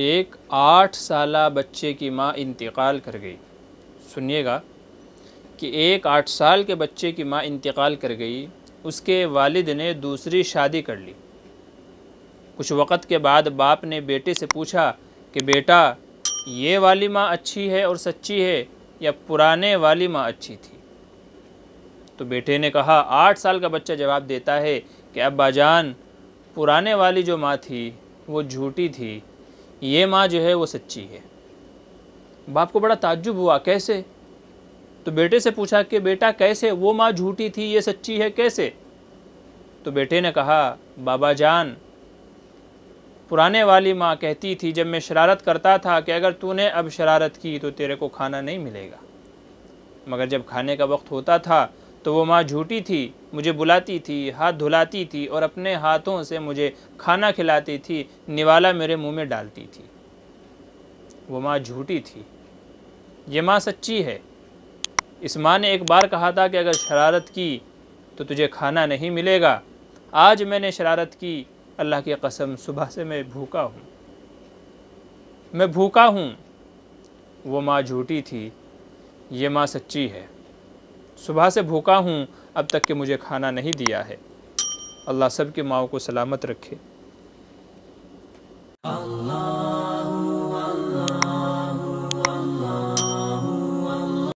एक आठ साल बच्चे की माँ इंतकाल कर गई सुनिएगा कि एक आठ साल के बच्चे की माँ इंतकाल कर गई उसके वालिद ने दूसरी शादी कर ली कुछ वक़्त के बाद बाप ने बेटे से पूछा कि बेटा ये वाली माँ अच्छी है और सच्ची है या पुराने वाली माँ अच्छी थी तो बेटे ने कहा आठ साल का बच्चा जवाब देता है कि अब्बाजान पुराने वाली जो माँ थी वो झूठी थी ये माँ जो है वो सच्ची है बाप को बड़ा ताज्जुब हुआ कैसे तो बेटे से पूछा कि बेटा कैसे वो माँ झूठी थी ये सच्ची है कैसे तो बेटे ने कहा बाबा जान पुराने वाली माँ कहती थी जब मैं शरारत करता था कि अगर तूने अब शरारत की तो तेरे को खाना नहीं मिलेगा मगर जब खाने का वक्त होता था तो वो माँ झूठी थी मुझे बुलाती थी हाथ धुलाती थी और अपने हाथों से मुझे खाना खिलाती थी निवाला मेरे मुंह में डालती थी वो माँ झूठी थी ये माँ सच्ची है इस माँ ने एक बार कहा था कि अगर शरारत की तो तुझे खाना नहीं मिलेगा आज मैंने शरारत की अल्लाह की कसम सुबह से मैं भूखा हूँ मैं भूखा हूँ वो माँ झूठी थी ये माँ सच्ची है सुबह से भूखा हूँ अब तक कि मुझे खाना नहीं दिया है अल्लाह सब की माओ को सलामत रखे